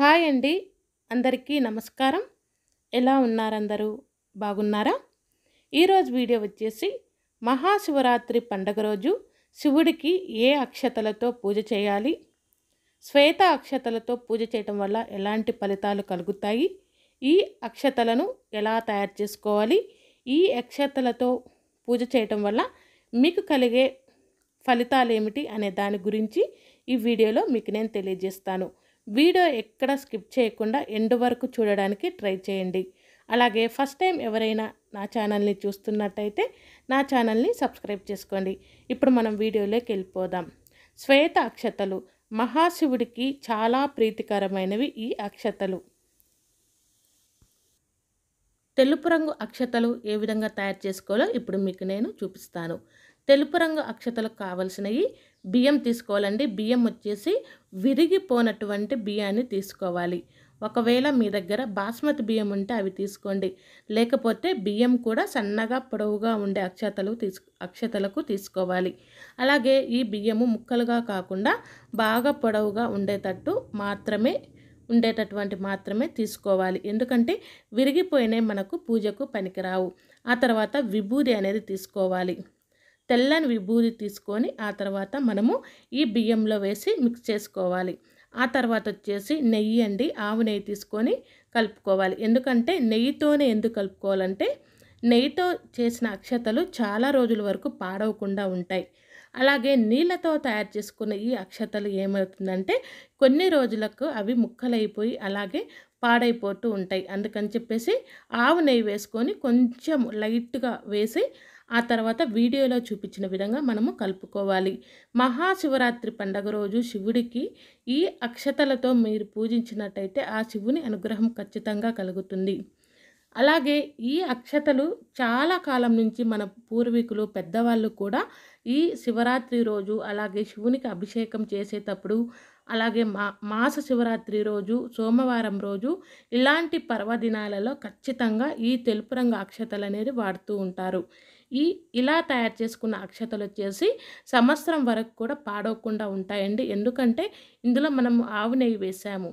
hi అండి అందరికీ నమస్కారం ఎలా ఉన్నారందరూ బాగున్నారా ఈరోజు వీడియో వచ్చేసి మహాశివరాత్రి పండగ రోజు శివుడికి ఏ అక్షతలతో పూజ చేయాలి శ్వేత అక్షతలతో పూజ చేయటం వల్ల ఎలాంటి ఫలితాలు కలుగుతాయి ఈ అక్షతలను ఎలా తయారు చేసుకోవాలి ఈ అక్షతలతో పూజ చేయటం వల్ల మీకు కలిగే ఫలితాలు ఏమిటి అనే దాని గురించి ఈ వీడియోలో మీకు నేను తెలియజేస్తాను వీడియో ఎక్కడ స్కిప్ చేయకుండా ఎండ్ వరకు చూడడానికి ట్రై చేయండి అలాగే ఫస్ట్ టైం ఎవరైనా నా ఛానల్ని చూస్తున్నట్టయితే నా ఛానల్ని సబ్స్క్రైబ్ చేసుకోండి ఇప్పుడు మనం వీడియోలోకి వెళ్ళిపోదాం శ్వేత అక్షతలు మహాశివుడికి చాలా ప్రీతికరమైనవి ఈ అక్షతలు తెలుపు రంగు అక్షతలు ఏ విధంగా తయారు చేసుకోవాలో ఇప్పుడు మీకు నేను చూపిస్తాను తెలుపు రంగు అక్షతలకు కావలసినవి బియ్యం తీసుకోవాలండి బియ్యం వచ్చేసి విరిగిపోనటువంటి బియ్యాన్ని తీసుకోవాలి ఒకవేళ మీ దగ్గర బాస్మతి బియ్యం ఉంటే అవి తీసుకోండి లేకపోతే బియ్యం కూడా సన్నగా పొడవుగా ఉండే అక్షతలు తీసు అక్షతలకు తీసుకోవాలి అలాగే ఈ బియ్యము ముక్కలుగా కాకుండా బాగా పొడవుగా ఉండేటట్టు మాత్రమే ఉండేటటువంటి మాత్రమే తీసుకోవాలి ఎందుకంటే విరిగిపోయినవి మనకు పూజకు పనికిరావు ఆ తర్వాత విభూది అనేది తీసుకోవాలి తెల్లని విభూది తీసుకొని ఆ తర్వాత మనము ఈ బియ్యంలో వేసి మిక్స్ చేసుకోవాలి ఆ తర్వాత వచ్చేసి నెయ్యి అండి ఆవు నెయ్యి తీసుకొని కలుపుకోవాలి ఎందుకంటే నెయ్యితోనే ఎందుకు కలుపుకోవాలంటే నెయ్యితో చేసిన అక్షతలు చాలా రోజుల వరకు పాడవకుండా ఉంటాయి అలాగే నీళ్ళతో తయారు చేసుకున్న ఈ అక్షతలు ఏమవుతుందంటే కొన్ని రోజులకు అవి ముక్కలైపోయి అలాగే పాడైపోతూ ఉంటాయి అందుకని చెప్పేసి ఆవు నెయ్యి వేసుకొని కొంచెం లైట్గా వేసి ఆ తర్వాత వీడియోలో చూపించిన విధంగా మనము కలుపుకోవాలి మహాశివరాత్రి పండగ రోజు శివుడికి ఈ అక్షతలతో మీరు పూజించినట్టయితే ఆ శివుని అనుగ్రహం ఖచ్చితంగా కలుగుతుంది అలాగే ఈ అక్షతలు చాలా కాలం నుంచి మన పూర్వీకులు పెద్దవాళ్ళు కూడా ఈ శివరాత్రి రోజు అలాగే శివునికి అభిషేకం చేసేటప్పుడు అలాగే మా మాస శివరాత్రి రోజు సోమవారం రోజు ఇలాంటి పర్వదినాలలో ఖచ్చితంగా ఈ తెలుపు రంగు అక్షతలు అనేది వాడుతూ ఉంటారు ఈ ఇలా తయారు చేసుకున్న అక్షతలు వచ్చేసి సంవత్సరం వరకు కూడా పాడవకుండా ఉంటాయండి ఎందుకంటే ఇందులో మనం ఆవు నెయ్యి వేసాము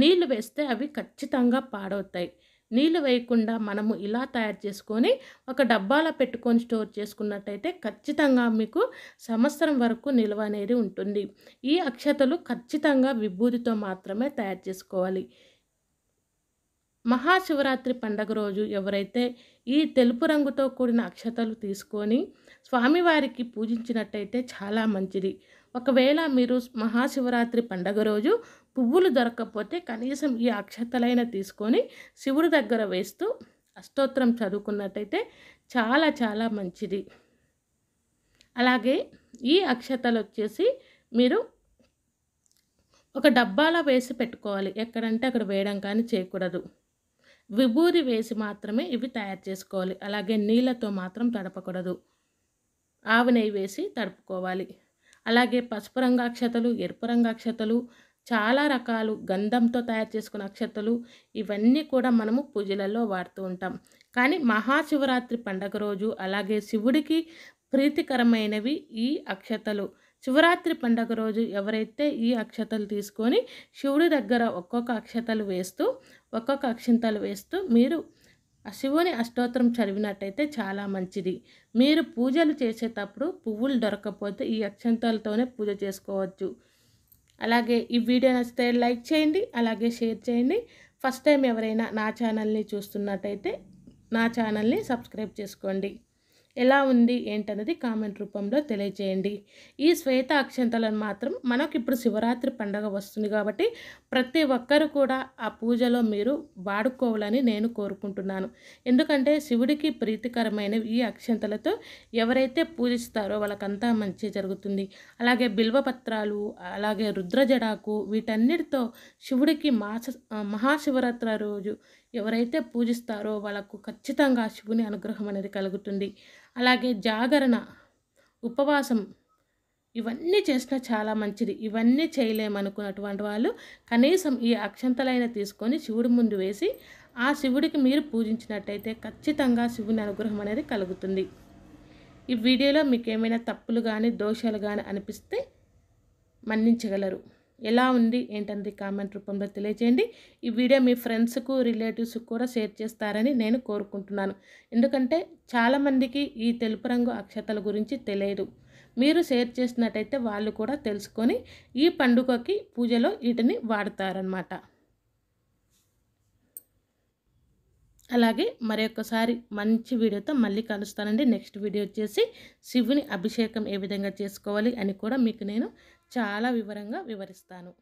నీళ్లు వేస్తే అవి ఖచ్చితంగా పాడవుతాయి నీళ్ళు వేయకుండా మనము ఇలా తయారు చేసుకొని ఒక డబ్బాలో పెట్టుకొని స్టోర్ చేసుకున్నట్టయితే ఖచ్చితంగా మీకు సంవత్సరం వరకు నిల్వ అనేది ఉంటుంది ఈ అక్షతలు ఖచ్చితంగా విభూతితో మాత్రమే తయారు చేసుకోవాలి మహాశివరాత్రి పండగ రోజు ఎవరైతే ఈ తెలుపు రంగుతో కూడిన అక్షతలు తీసుకొని స్వామివారికి పూజించినట్టయితే చాలా మంచిది ఒకవేళ మీరు మహాశివరాత్రి పండగ రోజు పువ్వులు దొరకకపోతే కనీసం ఈ అక్షతలైన తీసుకొని శివుడి దగ్గర వేస్తూ అష్టోత్తరం చదువుకున్నట్టయితే చాలా చాలా మంచిది అలాగే ఈ అక్షతలు వచ్చేసి మీరు ఒక డబ్బాలో వేసి పెట్టుకోవాలి ఎక్కడంటే అక్కడ వేయడం కానీ చేయకూడదు విభూది వేసి మాత్రమే ఇవి తయారు చేసుకోవాలి అలాగే నీళ్ళతో మాత్రం తడపకూడదు ఆవు నెయ్యి వేసి తడుపుకోవాలి అలాగే పసుపు రంగు అక్షతలు ఎరుపు రంగు అక్షతలు చాలా రకాలు గంధంతో తయారు చేసుకున్న అక్షతలు ఇవన్నీ కూడా మనము పూజలలో వాడుతూ ఉంటాం కానీ మహాశివరాత్రి పండగ రోజు అలాగే శివుడికి ప్రీతికరమైనవి ఈ అక్షతలు శివరాత్రి పండగ రోజు ఎవరైతే ఈ అక్షతలు తీసుకొని శివుడి దగ్గర ఒక్కొక్క అక్షతలు వేస్తూ ఒక్కొక్క అక్షింతలు వేస్తూ మీరు శివుని అష్టోత్తరం చదివినట్టయితే చాలా మంచిది మీరు పూజలు చేసేటప్పుడు పువ్వులు దొరకకపోతే ఈ అక్షంతాలతోనే పూజ చేసుకోవచ్చు అలాగే ఈ వీడియో నచ్చితే లైక్ చేయండి అలాగే షేర్ చేయండి ఫస్ట్ టైం ఎవరైనా నా ఛానల్ని చూస్తున్నట్టయితే నా ఛానల్ని సబ్స్క్రైబ్ చేసుకోండి ఎలా ఉంది ఏంటన్నది కామెంట్ రూపంలో తెలియజేయండి ఈ శ్వేత అక్షంతలను మాత్రం మనకి ఇప్పుడు శివరాత్రి పండగ వస్తుంది కాబట్టి ప్రతి ఒక్కరు కూడా ఆ పూజలో మీరు వాడుకోవాలని నేను కోరుకుంటున్నాను ఎందుకంటే శివుడికి ప్రీతికరమైన ఈ అక్షంతలతో ఎవరైతే పూజిస్తారో వాళ్ళకంతా మంచి జరుగుతుంది అలాగే బిల్వపత్రాలు అలాగే రుద్రజడాకు వీటన్నిటితో శివుడికి మాస మహాశివరాత్రి రోజు ఎవరైతే పూజిస్తారో వాళ్ళకు ఖచ్చితంగా శివుని అనుగ్రహం అనేది కలుగుతుంది అలాగే జాగరణ ఉపవాసం ఇవన్నీ చేసినా చాలా మంచిది ఇవన్నీ చేయలేమనుకున్నటువంటి వాళ్ళు కనీసం ఈ అక్షంతలైన తీసుకొని శివుడి ముందు వేసి ఆ శివుడికి మీరు పూజించినట్టయితే ఖచ్చితంగా శివుని అనుగ్రహం అనేది కలుగుతుంది ఈ వీడియోలో మీకు ఏమైనా తప్పులు కానీ దోషాలు కానీ అనిపిస్తే మన్నించగలరు ఎలా ఉంది ఏంటంది కామెంట్ రూపంలో తెలియజేయండి ఈ వీడియో మీ ఫ్రెండ్స్కు రిలేటివ్స్కు కూడా షేర్ చేస్తారని నేను కోరుకుంటున్నాను ఎందుకంటే చాలామందికి ఈ తెలుపు రంగు అక్షతల గురించి తెలియదు మీరు షేర్ చేసినట్టయితే వాళ్ళు కూడా తెలుసుకొని ఈ పండుగకి పూజలో వీటిని వాడతారనమాట అలాగే మరొకసారి మంచి వీడియోతో మళ్ళీ కలుస్తానండి నెక్స్ట్ వీడియో వచ్చేసి శివుని అభిషేకం ఏ విధంగా చేసుకోవాలి అని కూడా మీకు నేను చాలా వివరంగా వివరిస్తాను